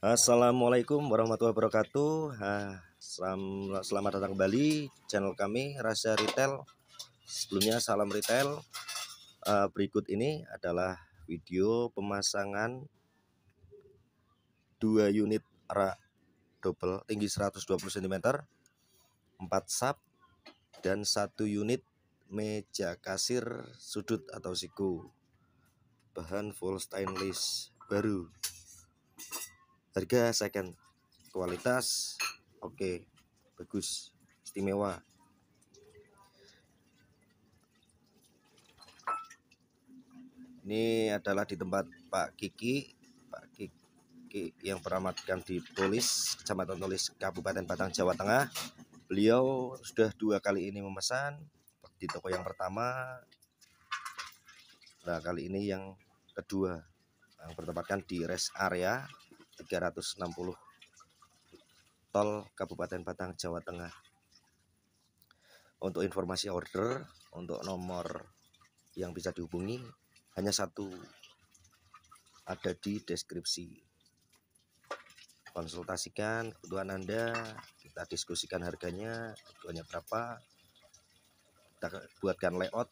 Assalamualaikum warahmatullahi wabarakatuh ah, Selamat datang kembali channel kami Rasa Retail Sebelumnya salam retail ah, Berikut ini adalah video pemasangan dua unit rak double tinggi 120 cm 4 sub dan satu unit meja kasir sudut atau siku bahan full stainless baru harga second kualitas oke okay, bagus istimewa ini adalah di tempat Pak Kiki Pak Kiki yang peramatkan di Tulis Kecamatan Tulis Kabupaten Batang Jawa Tengah beliau sudah dua kali ini memesan di toko yang pertama nah kali ini yang kedua yang bertempatkan di rest area 360 tol Kabupaten Batang Jawa Tengah untuk informasi order untuk nomor yang bisa dihubungi hanya satu ada di deskripsi konsultasikan kebutuhan Anda kita diskusikan harganya kebutuhannya berapa kita buatkan layout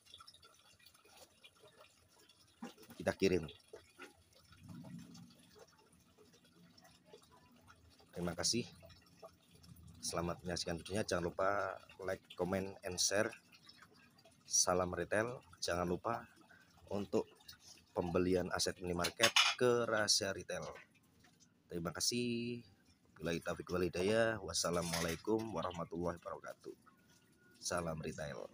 kita kirim terima kasih selamat menyaksikan videonya jangan lupa like comment and share salam retail jangan lupa untuk pembelian aset minimarket ke rahasia retail terima kasih bila taufik wal daya. wassalamualaikum warahmatullahi wabarakatuh salam retail